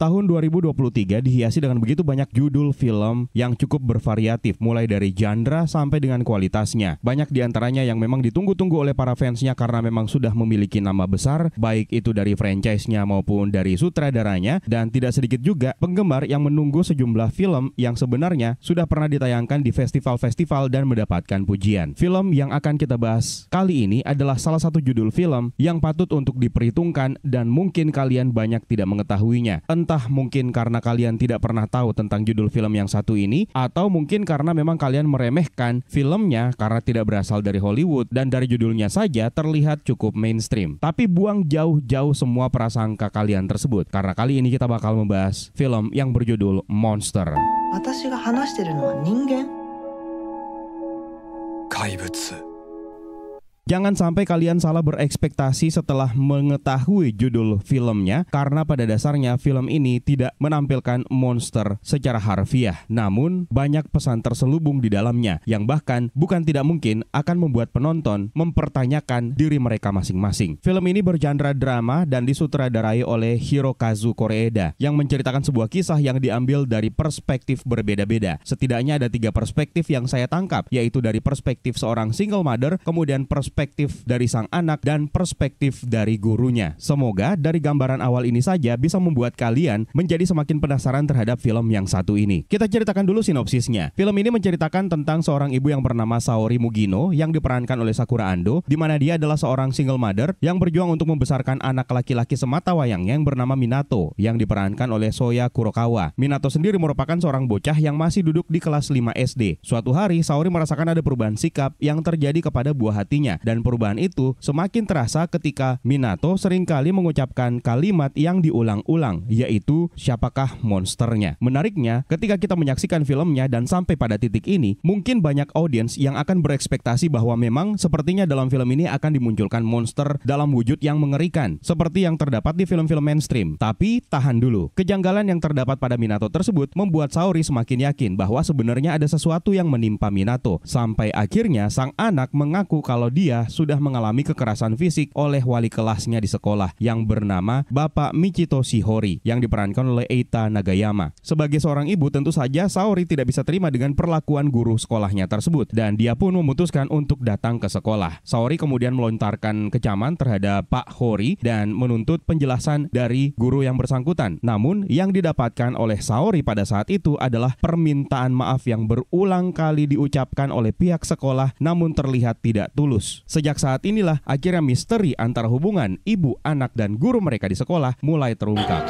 Tahun 2023 dihiasi dengan begitu banyak judul film yang cukup bervariatif, mulai dari genre sampai dengan kualitasnya. Banyak diantaranya yang memang ditunggu-tunggu oleh para fansnya karena memang sudah memiliki nama besar, baik itu dari franchise-nya maupun dari sutradaranya, dan tidak sedikit juga penggemar yang menunggu sejumlah film yang sebenarnya sudah pernah ditayangkan di festival-festival dan mendapatkan pujian. Film yang akan kita bahas kali ini adalah salah satu judul film yang patut untuk diperhitungkan dan mungkin kalian banyak tidak mengetahuinya entah mungkin karena kalian tidak pernah tahu tentang judul film yang satu ini atau mungkin karena memang kalian meremehkan filmnya karena tidak berasal dari Hollywood dan dari judulnya saja terlihat cukup mainstream. Tapi buang jauh-jauh semua prasangka kalian tersebut karena kali ini kita bakal membahas film yang berjudul Monster. Jangan sampai kalian salah berekspektasi setelah mengetahui judul filmnya, karena pada dasarnya film ini tidak menampilkan monster secara harfiah. Namun, banyak pesan terselubung di dalamnya yang bahkan bukan tidak mungkin akan membuat penonton mempertanyakan diri mereka masing-masing. Film ini bergenre drama dan disutradarai oleh Hirokazu Koreeda yang menceritakan sebuah kisah yang diambil dari perspektif berbeda-beda. Setidaknya ada tiga perspektif yang saya tangkap, yaitu dari perspektif seorang single mother, kemudian perspektif perspektif dari sang anak dan perspektif dari gurunya. Semoga dari gambaran awal ini saja bisa membuat kalian menjadi semakin penasaran terhadap film yang satu ini. Kita ceritakan dulu sinopsisnya. Film ini menceritakan tentang seorang ibu yang bernama Saori Mugino yang diperankan oleh Sakura Ando, di mana dia adalah seorang single mother yang berjuang untuk membesarkan anak laki-laki semata wayang yang bernama Minato yang diperankan oleh Soya Kurokawa. Minato sendiri merupakan seorang bocah yang masih duduk di kelas 5 SD. Suatu hari, Saori merasakan ada perubahan sikap yang terjadi kepada buah hatinya dan perubahan itu semakin terasa ketika Minato seringkali mengucapkan kalimat yang diulang-ulang, yaitu siapakah monsternya. Menariknya, ketika kita menyaksikan filmnya dan sampai pada titik ini, mungkin banyak audiens yang akan berekspektasi bahwa memang sepertinya dalam film ini akan dimunculkan monster dalam wujud yang mengerikan, seperti yang terdapat di film-film mainstream. Tapi tahan dulu, kejanggalan yang terdapat pada Minato tersebut membuat Saori semakin yakin bahwa sebenarnya ada sesuatu yang menimpa Minato, sampai akhirnya sang anak mengaku kalau dia dia sudah mengalami kekerasan fisik oleh wali kelasnya di sekolah yang bernama Bapak Michito Shihori yang diperankan oleh Eita Nagayama. Sebagai seorang ibu tentu saja Saori tidak bisa terima dengan perlakuan guru sekolahnya tersebut dan dia pun memutuskan untuk datang ke sekolah. Saori kemudian melontarkan kecaman terhadap Pak Hori dan menuntut penjelasan dari guru yang bersangkutan. Namun yang didapatkan oleh Saori pada saat itu adalah permintaan maaf yang berulang kali diucapkan oleh pihak sekolah namun terlihat tidak tulus. Sejak saat inilah akhirnya misteri antara hubungan ibu, anak, dan guru mereka di sekolah mulai terungkap.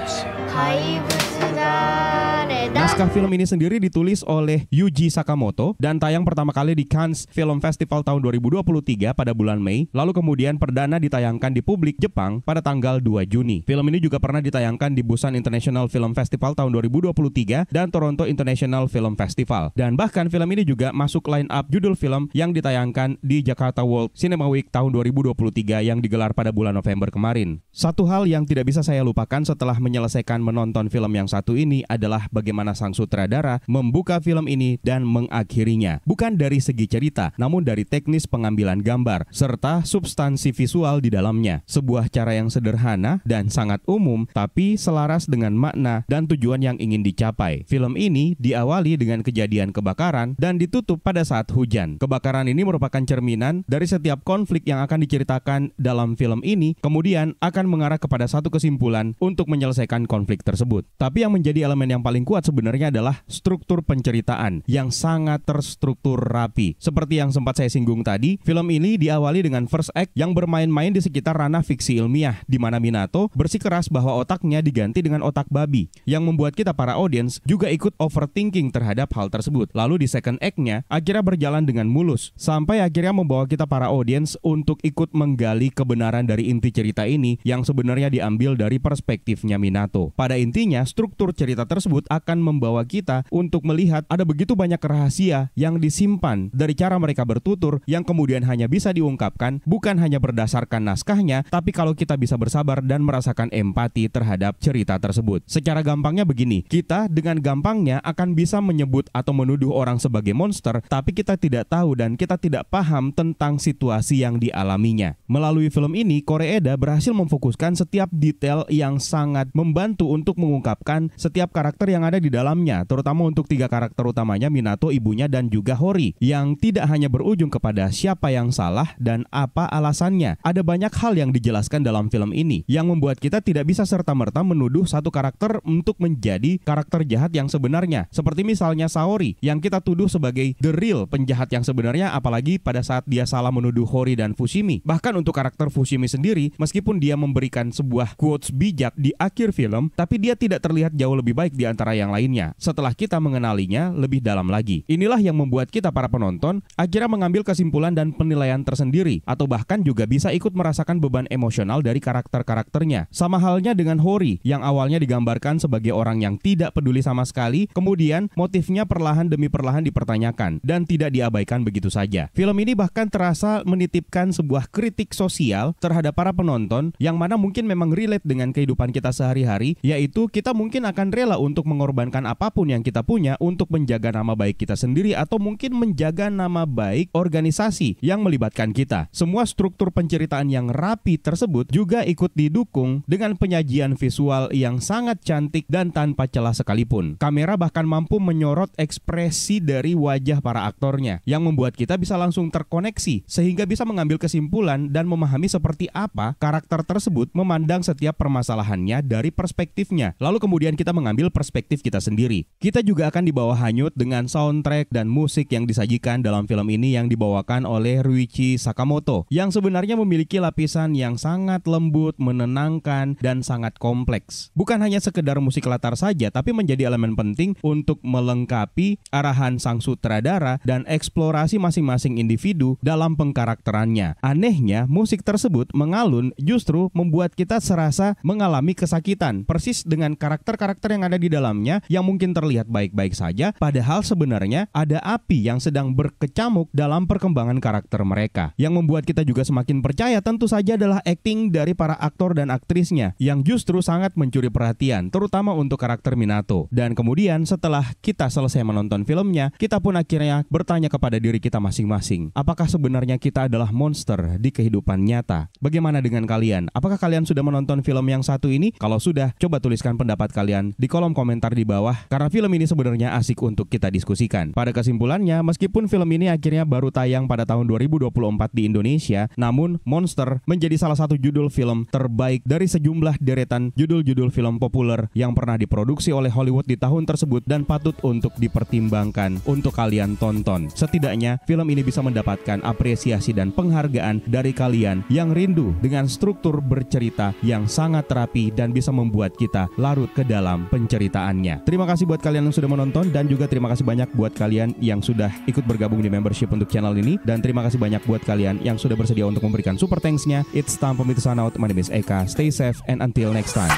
Naskah film ini sendiri ditulis oleh Yuji Sakamoto dan tayang pertama kali di Cannes Film Festival tahun 2023 pada bulan Mei, lalu kemudian perdana ditayangkan di publik Jepang pada tanggal 2 Juni. Film ini juga pernah ditayangkan di Busan International Film Festival tahun 2023 dan Toronto International Film Festival. Dan bahkan film ini juga masuk line up judul film yang ditayangkan di Jakarta World Cinema Week tahun 2023 yang digelar pada bulan November kemarin. Satu hal yang tidak bisa saya lupakan setelah menyelesaikan menonton film yang satu ini adalah bagaimana sang sutradara membuka film ini dan mengakhirinya. Bukan dari segi cerita, namun dari teknis pengambilan gambar, serta substansi visual di dalamnya. Sebuah cara yang sederhana dan sangat umum, tapi selaras dengan makna dan tujuan yang ingin dicapai. Film ini diawali dengan kejadian kebakaran dan ditutup pada saat hujan. Kebakaran ini merupakan cerminan dari setiap konflik yang akan diceritakan dalam film ini, kemudian akan mengarah kepada satu kesimpulan untuk menyelesaikan konflik tersebut. Tapi yang menjadi elemen yang paling kuat sebenarnya adalah struktur penceritaan yang sangat terstruktur rapi. Seperti yang sempat saya singgung tadi, film ini diawali dengan first act yang bermain-main di sekitar ranah fiksi ilmiah, di mana Minato bersikeras bahwa otaknya diganti dengan otak babi, yang membuat kita para audiens juga ikut overthinking terhadap hal tersebut. Lalu di second act-nya, akhirnya berjalan dengan mulus, sampai akhirnya membawa kita para audiens untuk ikut menggali kebenaran dari inti cerita ini yang sebenarnya diambil dari perspektifnya Minato. Pada intinya, struktur cerita tersebut akan membawa kita untuk melihat ada begitu banyak rahasia yang disimpan dari cara mereka bertutur yang kemudian hanya bisa diungkapkan bukan hanya berdasarkan naskahnya, tapi kalau kita bisa bersabar dan merasakan empati terhadap cerita tersebut. Secara gampangnya begini, kita dengan gampangnya akan bisa menyebut atau menuduh orang sebagai monster, tapi kita tidak tahu dan kita tidak paham tentang situasi yang dialaminya. Melalui film ini, Koreeda berhasil memfokuskan setiap detail yang sangat membantu untuk mengungkapkan setiap karakter yang yang ada di dalamnya, terutama untuk tiga karakter utamanya Minato, ibunya dan juga Hori yang tidak hanya berujung kepada siapa yang salah dan apa alasannya. Ada banyak hal yang dijelaskan dalam film ini yang membuat kita tidak bisa serta-merta menuduh satu karakter untuk menjadi karakter jahat yang sebenarnya. Seperti misalnya Saori yang kita tuduh sebagai the real penjahat yang sebenarnya apalagi pada saat dia salah menuduh Hori dan Fushimi. Bahkan untuk karakter Fushimi sendiri meskipun dia memberikan sebuah quotes bijak di akhir film tapi dia tidak terlihat jauh lebih baik di antara cara yang lainnya setelah kita mengenalinya lebih dalam lagi. Inilah yang membuat kita para penonton akhirnya mengambil kesimpulan dan penilaian tersendiri atau bahkan juga bisa ikut merasakan beban emosional dari karakter-karakternya. Sama halnya dengan Hori yang awalnya digambarkan sebagai orang yang tidak peduli sama sekali, kemudian motifnya perlahan demi perlahan dipertanyakan dan tidak diabaikan begitu saja. Film ini bahkan terasa menitipkan sebuah kritik sosial terhadap para penonton yang mana mungkin memang relate dengan kehidupan kita sehari-hari, yaitu kita mungkin akan rela untuk meng mengorbankan apapun yang kita punya untuk menjaga nama baik kita sendiri atau mungkin menjaga nama baik organisasi yang melibatkan kita. Semua struktur penceritaan yang rapi tersebut juga ikut didukung dengan penyajian visual yang sangat cantik dan tanpa celah sekalipun. Kamera bahkan mampu menyorot ekspresi dari wajah para aktornya yang membuat kita bisa langsung terkoneksi sehingga bisa mengambil kesimpulan dan memahami seperti apa karakter tersebut memandang setiap permasalahannya dari perspektifnya. Lalu kemudian kita mengambil perspektif perspektif kita sendiri. Kita juga akan dibawa hanyut dengan soundtrack dan musik yang disajikan dalam film ini yang dibawakan oleh Ruichi Sakamoto yang sebenarnya memiliki lapisan yang sangat lembut, menenangkan, dan sangat kompleks. Bukan hanya sekedar musik latar saja, tapi menjadi elemen penting untuk melengkapi arahan sang sutradara dan eksplorasi masing-masing individu dalam pengkarakterannya. Anehnya, musik tersebut mengalun justru membuat kita serasa mengalami kesakitan, persis dengan karakter-karakter yang ada di dalam belakangnya yang mungkin terlihat baik-baik saja, padahal sebenarnya ada api yang sedang berkecamuk dalam perkembangan karakter mereka. Yang membuat kita juga semakin percaya tentu saja adalah acting dari para aktor dan aktrisnya yang justru sangat mencuri perhatian, terutama untuk karakter Minato. Dan kemudian setelah kita selesai menonton filmnya, kita pun akhirnya bertanya kepada diri kita masing-masing, apakah sebenarnya kita adalah monster di kehidupan nyata? Bagaimana dengan kalian? Apakah kalian sudah menonton film yang satu ini? Kalau sudah, coba tuliskan pendapat kalian di kolom komentar komentar di bawah karena film ini sebenarnya asik untuk kita diskusikan. Pada kesimpulannya, meskipun film ini akhirnya baru tayang pada tahun 2024 di Indonesia, namun Monster menjadi salah satu judul film terbaik dari sejumlah deretan judul-judul film populer yang pernah diproduksi oleh Hollywood di tahun tersebut dan patut untuk dipertimbangkan untuk kalian tonton. Setidaknya, film ini bisa mendapatkan apresiasi dan penghargaan dari kalian yang rindu dengan struktur bercerita yang sangat rapi dan bisa membuat kita larut ke dalam penceritaan lainnya. Terima kasih buat kalian yang sudah menonton dan juga terima kasih banyak buat kalian yang sudah ikut bergabung di membership untuk channel ini dan terima kasih banyak buat kalian yang sudah bersedia untuk memberikan super thanks-nya. It's time for me to sign out. My name is Eka. Stay safe and until next time.